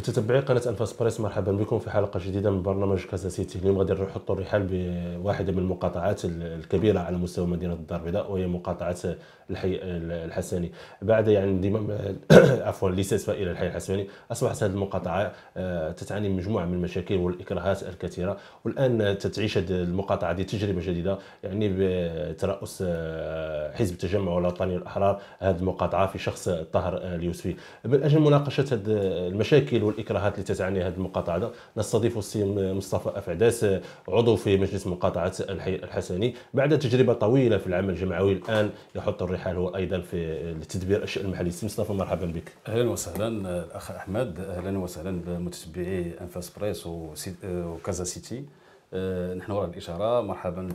متتبعي قناه انفاس بريس مرحبا بكم في حلقه جديده من برنامج كازا سيتي اليوم غادي نحطوا الرحال بواحده من المقاطعات الكبيره على مستوى مدينه الدار البيضاء وهي مقاطعه الحي الحسني بعد يعني انضمام عفوا لساسفة الى الحي الحسني اصبحت هذه المقاطعه آه، تتعاني من مجموعه من المشاكل والاكراهات الكثيره والان تتعيش هذه المقاطعه دي تجربه جديده يعني بترأس آه، حزب التجمع الوطني الاحرار هذه المقاطعه في شخص طاهر آه، اليوسفي من اجل مناقشه هذه المشاكل والاكراهات التي تعني هذه المقاطعه نستضيف السي مصطفى افعداس عضو في مجلس مقاطعه الحي الحسني بعد تجربه طويله في العمل الجمعوي الان يحط الرحال هو ايضا في لتدبير الشان المحلي سي مصطفى مرحبا بك اهلا وسهلا الاخ احمد اهلا وسهلا بمتتبعي انفاس بريس وكازا سيتي آه، نحن وراء الاشاره مرحبا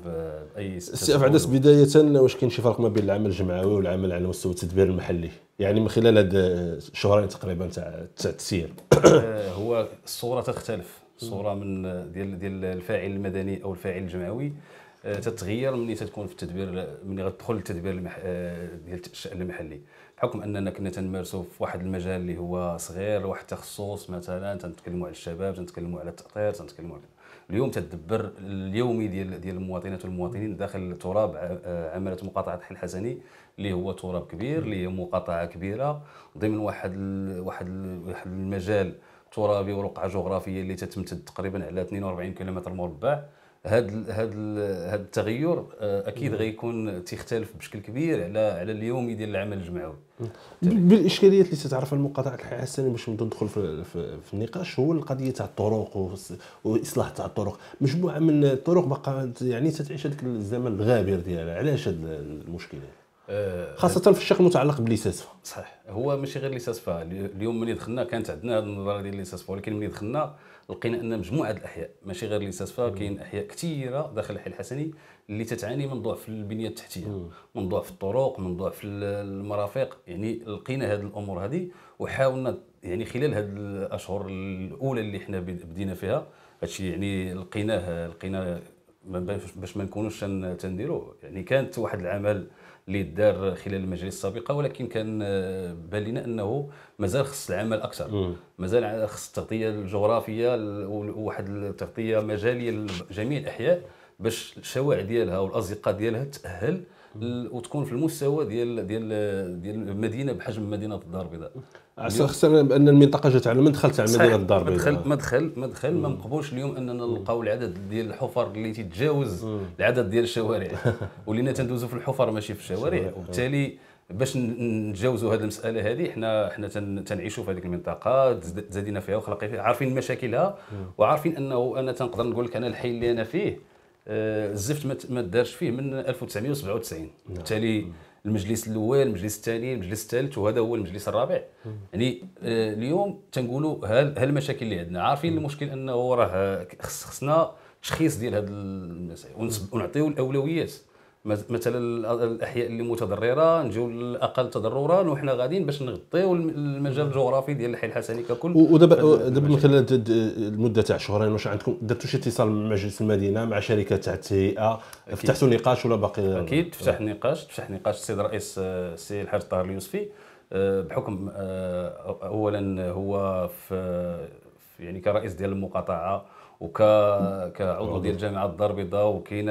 باي سي عدس بدايه واش كاين شي فرق ما بين العمل الجمعوي والعمل على مستوى التدبير المحلي يعني من خلال هاد الشهرين تقريبا تاع التسيير آه، هو الصوره تختلف الصوره من ديال ديال الفاعل المدني او الفاعل الجمعوي آه، تتغير ملي تتكون في التدبير ملي غتدخل التدبير المح... ديال الشان المحلي بحكم اننا كنا تنمارسوا في واحد المجال اللي هو صغير واحد التخصص مثلا تنتكلموا على الشباب تنتكلموا على التاطير تنتكلموا على اليوم تدبر اليومي ديال ديال المواطنات والمواطنين داخل تراب آه، آه، عمليه مقاطعه الحي الحسني اللي هو تراب كبير اللي هي مقاطعه كبيره ضمن واحد ال واحد ال واحد المجال ترابي ورقعه جغرافيه اللي تتمتد تقريبا على 42 كيلومتر مربع هذا هاد التغير آه، اكيد غيكون تيختلف بشكل كبير على على اليومي ديال العمل الجمعوي بالاشكاليات اللي تتعرف المقاطعه الحياه السنه باش ندخل في, في النقاش هو القضيه تاع الطرق واصلاح تاع الطرق مجموعه من الطرق بقى يعني تتعيش هذاك الزمن الغابر ديالها علاش هذه المشكله آه، خاصه في الشق المتعلق بليساسفا صحيح هو ماشي غير ليساسفا اليوم ملي دخلنا كانت عندنا هذه النظرة ديال ليساسفا ولكن ملي دخلنا لقينا ان مجموعه الاحياء ماشي غير ليساسفا كاين احياء كثيره داخل الحي الحسني اللي تتعاني من ضعف البنيه التحتيه من ضعف الطرق من ضعف المرافق يعني لقينا هذه الامور هذه وحاولنا يعني خلال هذه الاشهر الاولى اللي حنا بدينا فيها هادشي يعني لقيناه لقينا باش ما نكونوش تنديرو يعني كانت واحد العمل اللي دار خلال المجالس السابقه ولكن كان آه، بان انه مازال خص العمل اكثر مازال خص التغطيه الجغرافيه وواحد التغطيه مجاليه لجميع الاحياء باش الشوارع ديالها والازقه ديالها تاهل وتكون في المستوى ديال ديال ديال مدينه بحجم مدينه الدار البيضاء خصنا بان المنطقه جات على مدخل تاع مدينه الدار البيضاء مدخل مدخل مدخل ما مقبولش اليوم اننا نلقاو العدد ديال الحفر اللي تيتجاوز العدد ديال الشوارع ولينا تندوزو في الحفر ماشي في الشوارع وبالتالي باش نتجاوزوا هذه المساله هذه حنا حنا تنعيشوا في هذيك المنطقه تزادينا فيها وخلقي فيها عارفين مشاكلها وعارفين انه انا تنقدر نقول لك انا الحي اللي انا فيه آه، الزفت ما دارش فيه من 1997 نعم. بالتالي المجلس الاول المجلس الثاني المجلس الثالث وهذا هو المجلس الرابع يعني آه، اليوم تنقولوا ها المشاكل اللي عندنا عارفين المشكل انه راه خصنا تشخيص ديال هذه المسائل ونعطيو الاولويات مثلا الاحياء اللي متضرره نجيو للاقل تضررا وحنا غاديين باش نغطيو المجال الجغرافي ديال الحي الحسني ككل ودابا دابا مثلا المده تاع شهرين واش عندكم درتوا شي اتصال مع مجلس المدينه مع شركه تاع التهيئه فتحتوا نقاش ولا باقي اكيد تفتح نقاش تفتح نقاش السيد الرئيس السي الحاج طاهر اليوسفي بحكم اولا هو في يعني كرئيس ديال المقاطعه وك كعضو ديال جامعه الدار البيضاء وكاين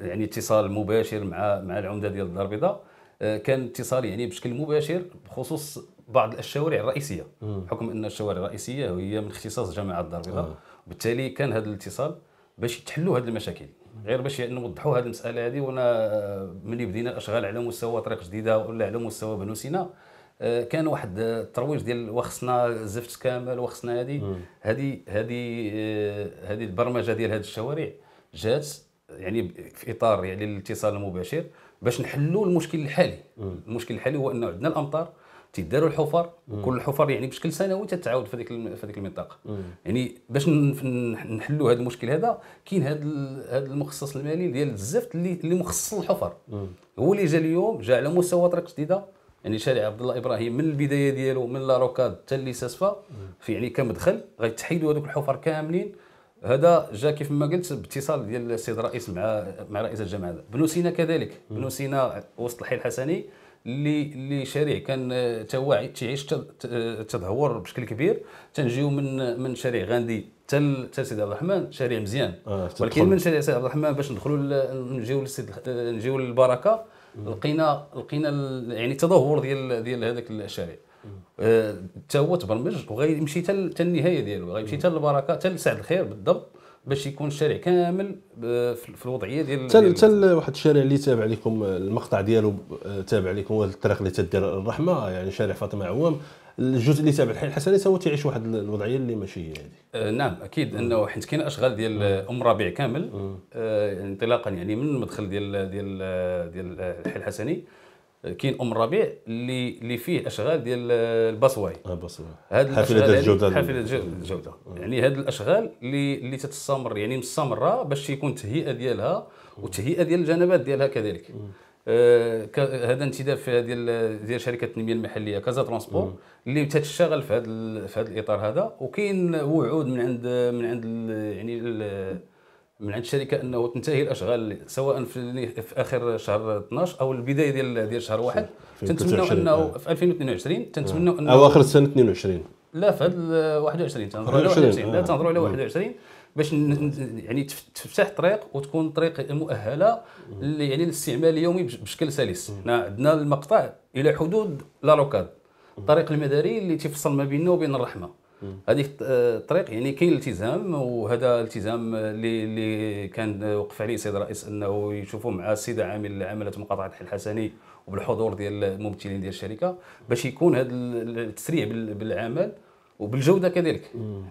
يعني اتصال مباشر مع مع العمده ديال الدار البيضاء آه، كان اتصال يعني بشكل مباشر بخصوص بعض الشوارع الرئيسيه بحكم ان الشوارع الرئيسيه هي من اختصاص جامعه الدار البيضاء آه. وبالتالي كان هذا الاتصال باش يتحلوا هذه المشاكل غير باش يعني نوضحوا هذه المساله هذه وانا آه، ملي بدينا الاشغال على مستوى طريق جديده ولا على مستوى بنو سينا آه، كان واحد آه، الترويج ديال وخصنا زفت كامل وخصنا هذه هذه هذه هذه البرمجه ديال هذه الشوارع جات يعني في اطار يعني الاتصال المباشر باش نحلوا المشكل الحالي المشكل الحالي هو انه عندنا الامطار تيداروا الحفر مم. كل الحفر يعني بشكل سنوي تتعاود في هذيك المنطقه مم. يعني باش نحلوا هذا المشكل هذا كاين هذا هذا المخصص المالي ديال الزفت اللي, اللي مخصص للحفر هو اللي جا اليوم جا على مستوى طريق جديده يعني شارع عبد الله ابراهيم من البدايه ديالو من لا روكاد حتى ساسفا في يعني كمدخل غيتحيدوا هذوك الحفر كاملين هذا جا كيف ما قلت باتصال ديال السيد الرئيس مع مع رئيس الجامعه بنو سينا كذلك بنو سينا وسط الحي الحسني اللي اللي شارع كان آه، تواعي تيعيش تدهور بشكل كبير تنجيو من من شارع غاندي حتى تل سيدي عبد الرحمن شارع مزيان آه ولكن من شارع سيدي عبد الرحمن باش ندخلوا نجيو آه، نجيو للبركه لقينا لقينا يعني التدهور ديال ديال هذاك الشارع حتى آه، هو تبرمج وغيمشي حتى النهايه ديالو غيمشي حتى البركه حتى لسعد الخير بالضبط باش يكون الشارع كامل آه، في الوضعيه ديال حتى حتى واحد الشارع اللي تابع لكم المقطع ديالو آه، تابع لكم الطريق اللي تدير الرحمه يعني شارع فاطمه عوام الجزء اللي تابع الحي الحسني هو تيعيش واحد الوضعيه اللي ماشي هي هذه آه نعم اكيد انه حيت كاين اشغال ديال ام ربيع كامل آه انطلاقا يعني من المدخل ديال ديال آه، ديال الحي آه، الحسني آه، كاين ام ربيع اللي اللي فيه اشغال ديال الباسواي اه بصواي هاد حافله يعني الجوده حافله الجوده يعني هاد الاشغال اللي اللي تتستمر يعني مستمره باش يكون تهيئه ديالها وتهيئه ديال الجنبات ديالها كذلك مم. آه، هذا في ديال ديال شركه التنميه المحليه كازا ترونسبور اللي تتشتغل في هذا في هذا الاطار هذا وكاين وعود من عند من عند يعني من عند الشركه انه تنتهي الاشغال سواء في, في اخر شهر 12 او البدايه ديال ديال شهر واحد تنتمنوا انه في 2022 تنتمنوا انه اواخر سنه 22 لا في 21 تنهضروا على 21 لا آه. تنهضروا على 21 باش يعني تفتح طريق وتكون طريق مؤهله يعني للاستعمال اليومي بشكل سلس حنا عندنا المقطع الى حدود لا لوكاد الطريق المداري اللي تفصل ما بيننا وبين الرحمه هذيك الطريق يعني كاين التزام وهذا التزام اللي اللي كان وقف عليه السيد الرئيس انه يشوفوا مع السيد عامل عمله مقاطعه الحسني وبالحضور ديال الممثلين ديال الشركه باش يكون هذا التسريع بالعمل وبالجوده كذلك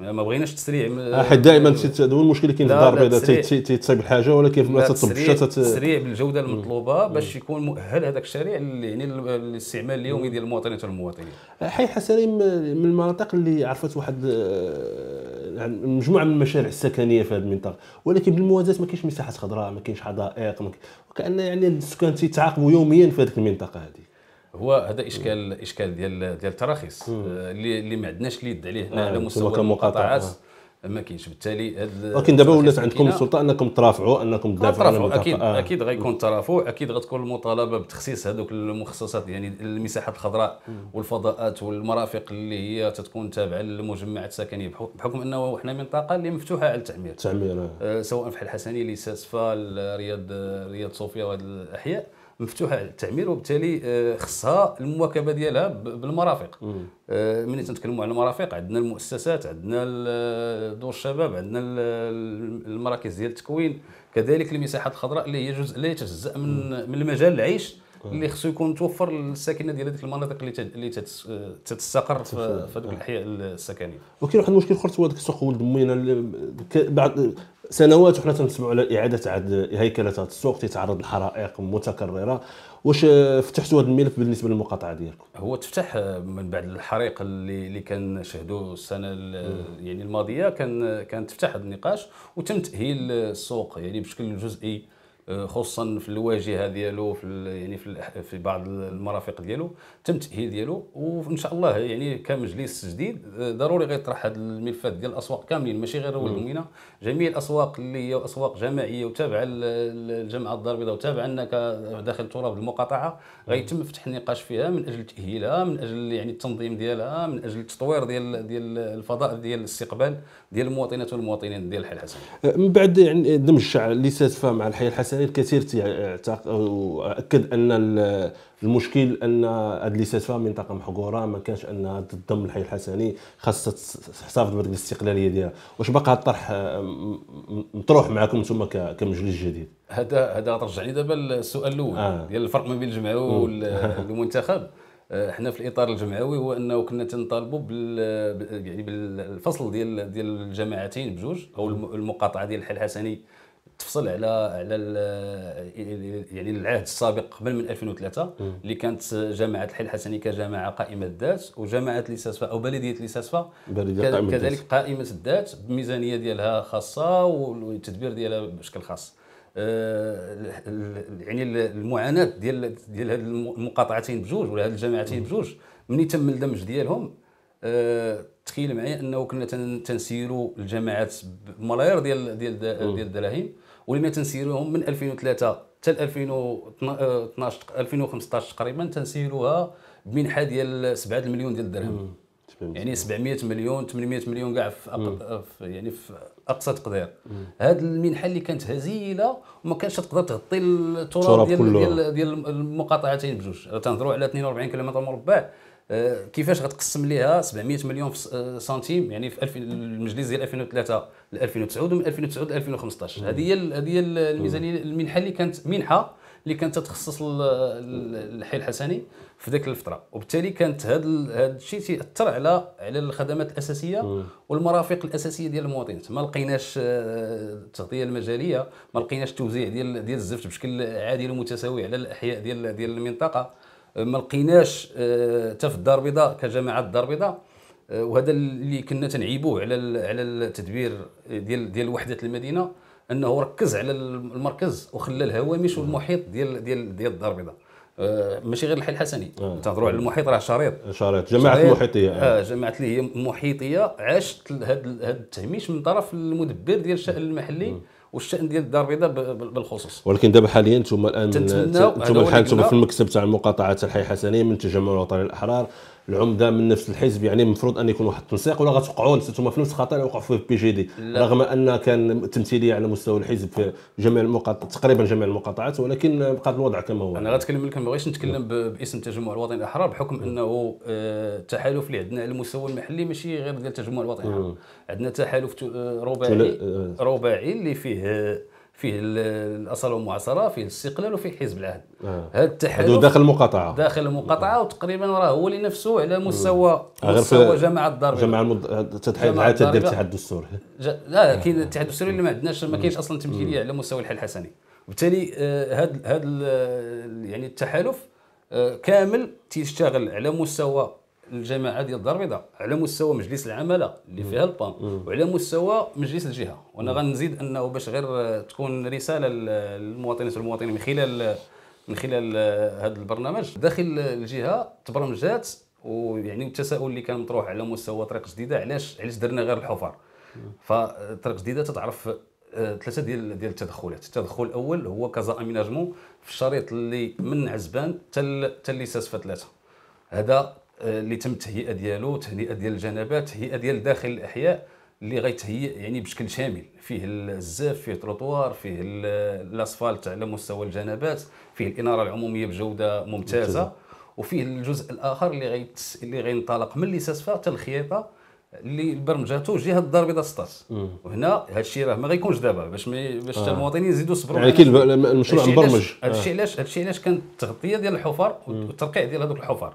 ما بغيناش تسريع آه، حيت دائما هذا هو المشكل اللي كاين في الدار البيضاء تيتصايب الحاجه ولكن في بلاصه تطلب تسريع بالجوده المطلوبه باش يكون مؤهل هذاك الشارع يعني الاستعمال اليومي ديال المواطنين والمواطنين آه، حي حسنين من المناطق اللي عرفت واحد آه، يعني مجموعه من المشاريع السكنيه في هذه المنطقه ولكن بالموازاه ما كاينش مساحات خضراء ما كاينش حدائق كأن يعني السكان تيتعاقبوا يوميا في هذه المنطقه هذه هو هذا اشكال اشكال ديال ديال التراخيص آه، اللي ما عندناش اليد عليه هنا على مستوى المقاطعات آه. ما كاينش بالتالي هذا ولكن دابا ولات عندكم السلطه انكم ترافعوا انكم تدافعوا اكيد آه. اكيد غيكون ترافع اكيد غتكون المطالبه بتخصيص هذوك المخصصات يعني المساحات الخضراء م. والفضاءات والمرافق اللي هي تتكون تابعه للمجمعات السكنيه بحكم انه احنا منطقه اللي مفتوحه على التعمير التعمير آه. آه، سواء في الحسنيه اللي ساسفه رياض رياض صوفيا وهذه الاحياء مفتوحه للتعمير التعمير وبالتالي آه، خصها المواكبه ديالها بالمرافق آه، ملي تنتكلموا على المرافق عندنا المؤسسات عندنا دور الشباب عندنا المراكز ديال التكوين كذلك المساحات الخضراء اللي هي جزء لا يتجزا من من المجال العيش اللي خصو يكون توفر للساكنه ديال هذيك المناطق اللي اللي تتستقر في هذوك الاحياء السكنيه وكاين واحد المشكل اخر هو ذاك السوق ولد مينا بعد سنوات وحنا تنسمعوا على اعاده عد هيكله هذا السوق تيتعرض لحرائق متكرره واش فتحتوا هذا الملف بالنسبه للمقاطعه ديالكم هو تفتح من بعد الحريق اللي اللي كان شهدوا السنه يعني الماضيه كان كان تفتح هذا النقاش وتم تاهيل السوق يعني بشكل جزئي آه، خصوصا في الواجهه ديالو في يعني في, في بعض المرافق ديالو تم تاهيل ديالو وان شاء الله يعني كمجلس جديد آه، ضروري غيطرح هذه الملفات ديال الاسواق كاملين ماشي غير المينا جميع الاسواق اللي هي اسواق جماعيه وتابعه للجمعيه الدار البيضاء وتابعه لنا داخل تراب المقاطعه غيتم فتح النقاش فيها من اجل تاهيلها من اجل يعني التنظيم ديالها من اجل التطوير ديال ديال الفضاء ديال الاستقبال ديال المواطنات والمواطنين ديال الحي الحسن آه، من بعد يعني دمج الشعب اللي ساتفاهم مع الحي الحسن الاساليب كثير واكد ان المشكل ان هاد ليساتفا منطقه محقوره ما كانش انها تضم الحي الحسني خاصها تحتفظ بهذيك الاستقلاليه ديالها واش باقي هذا الطرح مطروح معكم نتوما كمجلس جديد هذا هذا رجعني دابا السؤال الاول آه. ديال الفرق ما بين الجمعوي والمنتخب آه، حنا في الاطار الجمعوي هو انه كنا تنطالبوا بال يعني بالفصل ديال ديال الجماعتين بجوج او المقاطعه ديال الحي الحسني تفصل على على يعني العهد السابق قبل من 2003 اللي كانت جماعه الحي الحسني كجماعه قائمه الذات وجماعه لساسفا او بلديه لساسفا كذلك قائمه الذات بميزانيه ديالها خاصه والتدبير ديالها بشكل خاص آه، يعني المعاناه ديال ديال هاد المقاطعتين بجوج ولا هاد الجماعتين بجوج من تم الدمج ديالهم آه، تخيل معايا انه كنا تنسيروا الجماعات بملايير ديال ديال ديال الدراهم ولما تنسيروهم من 2003 حتى 2012 2015 تقريبا تنسيروها بمنحه ديال 7 مليون ديال الدرهم يعني 700 مليون 800 مليون كاع في, أق... آه، في يعني في اقصى تقدير هذه المنحه اللي كانت هزيله وما كانش تقدر تغطي التراب ديال, ديال ديال المقاطعتين بجوج تنهضروا على 42 كيلومتر مربع آه، كيفاش غتقسم ليها 700 مليون آه، سنتيم يعني في 2000 المجلس ديال 2003 ل 2009 ومن 2009 ل 2015 هذه هي هذه هي الميزانيه المنحه اللي كانت منحه اللي كانت تتخصص الحي الحسني في ذاك الفتره وبالتالي كانت هذا الشيء تياثر على على الخدمات الاساسيه والمرافق الاساسيه ديال المواطن ما لقيناش آه، التغطيه المجاليه ما لقيناش توزيع ديال ديال الزفت بشكل عادل ومتساوي على الاحياء ديال ديال المنطقه ما لقيناش آه، حتى في الدار البيضاء كجامعه الدار البيضاء آه، وهذا اللي كنا تنعيبوه على على التدبير ديال ديال وحده المدينه انه ركز على المركز وخلى الهوامش والمحيط ديال ديال ديال الدار البيضاء آه، ماشي غير الحي الحسني تهضروا على المحيط راه شريط شريط جماعه المحيطيه اه, آه جماعه اللي هي محيطيه عاشت هذا التهميش من طرف المدبر ديال الشان المحلي مم. والشان ديال الدار البيضاء بالخصوص ولكن دابا حاليا انتم الان انتم الحال انتم في المكتب تاع المقاطعه الحي حسنيه من تجمع الوطني الاحرار العمده من نفس الحزب يعني المفروض ان يكون واحد التنسيق ولا غتوقعوا نسيتوما في نفس الخطا اللي وقعوا فيه بي جي دي رغم ان كان تمثيليه على مستوى الحزب في جميع المقاطعات تقريبا جميع المقاطعات ولكن بقى الوضع كما هو انا غنتكلم لك ما بغيتش نتكلم باسم التجمع الوطني الاحرار بحكم انه التحالف آه، اللي عندنا على المستوى المحلي ماشي غير ديال التجمع الوطني الاحرار عندنا تحالف آه، رباعي آه، رباعي اللي فيه فيه الاصاله والمعاصره فيه الاستقلال وفيه حزب العهد آه. هذا التحالف داخل المقاطعه داخل المقاطعه وتقريبا راه هو اللي نفسه على مستوى آه، مستوى جماعه الدار جماعه المد... تتحد عاد تدير الاتحاد ج... لا كاين الاتحاد الدستوري اللي ما عندناش ما كاينش اصلا تمثيليه على مستوى الحل الحسني وبالتالي هذا آه، هذا يعني التحالف آه، كامل تيشتغل على مستوى الجماعه ديال الدار البيضاء على مستوى مجلس العماله اللي فيها البام وعلى مستوى مجلس الجهه وانا غنزيد انه باش غير تكون رساله للمواطنات والمواطنين من خلال من خلال هذا البرنامج داخل الجهه تبرمجات ويعني التساؤل اللي كان مطروح على مستوى طريق جديده علاش علاش درنا غير الحفر فطريق جديده تتعرف آه، ثلاثه ديال ديال التدخلات التدخل الاول هو كازا اميناجمون في الشريط اللي من عزبان حتى حتى لساس ثلاثه هذا اللي تم التهيئه ديالو تهيئه ديال الجنبات تهيئه ديال داخل الاحياء اللي غيتهيئ يعني بشكل شامل فيه الزاف فيه تروطوار فيه الاسفلت على مستوى الجنبات فيه الاناره العموميه بجوده ممتازه, وفيه الجزء الاخر اللي غيت اللي غينطلق من ليساسفا حتى الخياطه اللي برمجاتو جهه الدار البيضاء سطات وهنا هذا الشيء راه ما غيكونش دابا باش مي باش آه. المواطنين يزيدوا يصبروا يعني كاين المشروع مبرمج هذا الشيء آه. علاش هذا الشيء علاش كانت التغطيه ديال الحفر والترقيع ديال هذوك الحفر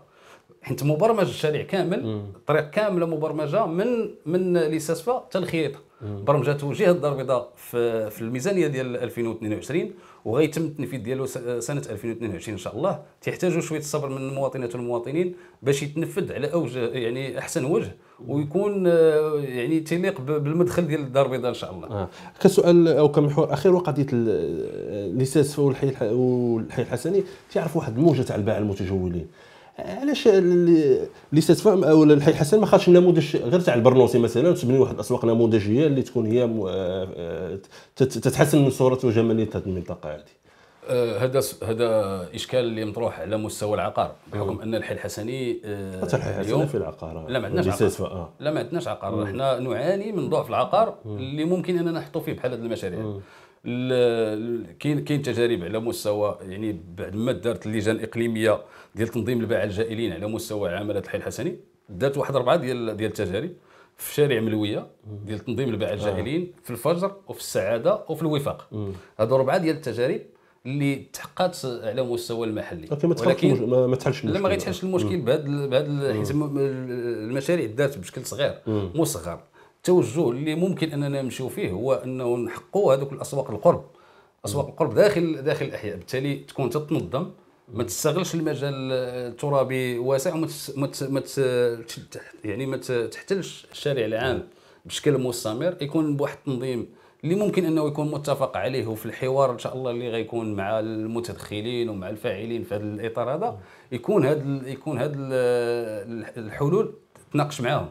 حيت مبرمج الشارع كامل الطريق كامله مبرمجه من من ليساسفا حتى الخياطه برمجته توجيه الدار البيضاء في, في الميزانيه ديال 2022 وغيتم التنفيذ ديالو سنه 2022 ان شاء الله تحتاجوا شويه الصبر من المواطنات والمواطنين باش يتنفذ على اوجه يعني احسن وجه ويكون آه، يعني تليق بالمدخل ديال الدار البيضاء ان شاء الله آه. كسؤال او كمحور اخير وقضيه آه، ليساسفا والحي والحي الحسني تعرف واحد الموجه تاع الباعه المتجولين علاش لي سيتفام او الحسن ما خرجش نموذج غير تاع البرنوسي مثلا تبني واحد الاسواق نموذجيه اللي تكون هي آه، آه، تتحسن من صوره وجماليه هذه المنطقه هذه آه، هذا هذا اشكال اللي مطروح على مستوى العقار بحكم أيوه. ان الحي الحسني اليوم في العقار لا ما عندناش عقار لا ما عندناش عقار احنا نعاني من ضعف العقار اللي ممكن اننا نحطوا فيه بحال هذه المشاريع كاين كاين تجارب على مستوى يعني بعد ما دارت اللجان الاقليميه ديال تنظيم الباعه الجائلين على مستوى عمله الحي الحسني دارت واحد اربعه ديال ديال التجارب في شارع ملويه ديال تنظيم الباعه الجائلين آه. في الفجر وفي السعاده وفي الوفاق هادو ربعه ديال التجارب اللي تحققت على مستوى المحلي لكن ما ولكن ما تحلش المشكل لا ما غيتحلش المشكل بهذا بهذا حيت المشاريع دارت بشكل صغير مصغر التوجه اللي ممكن اننا نمشيو فيه هو انه نحققوا هذوك الاسواق القرب اسواق القرب داخل داخل الاحياء بالتالي تكون تتنظم ما تستغلش المجال الترابي واسع وما يعني ما تحتلش الشارع العام بشكل مستمر يكون بواحد التنظيم اللي ممكن انه يكون متفق عليه وفي الحوار ان شاء الله اللي غيكون مع المتدخلين ومع الفاعلين في هذا الاطار هذا يكون هذا يكون هذا الحلول تناقش معاهم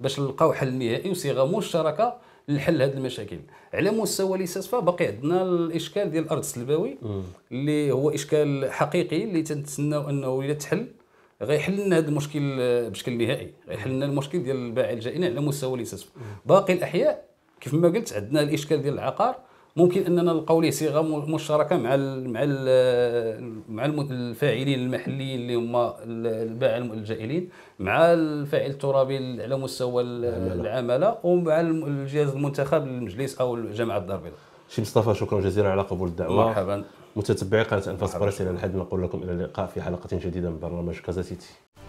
باش نلقاو حل نهائي وصيغه مشتركه لحل هذه المشاكل على مستوى لساسفا باقي عندنا الاشكال ديال الارض السلبوي اللي هو اشكال حقيقي اللي تنتسناو انه الى تحل غيحل لنا هذا المشكل بشكل نهائي غيحل لنا المشكل ديال الباعي الجائنه على مستوى لساسفا باقي الاحياء كيف ما قلت عندنا الاشكال ديال العقار ممكن اننا نلقاو ليه صيغه مشتركه مع مع مع الفاعلين المحليين اللي هما الباعة الجائلين مع الفاعل الترابي على مستوى العماله ومع الجهاز المنتخب للمجلس او الجامعه الدار البيضاء شي مصطفى شكرا جزيلا على قبول الدعوه مرحبا متتبعي قناه انفاس بريس الى الحد نقول لكم الى اللقاء في حلقه جديده من برنامج كازا سيتي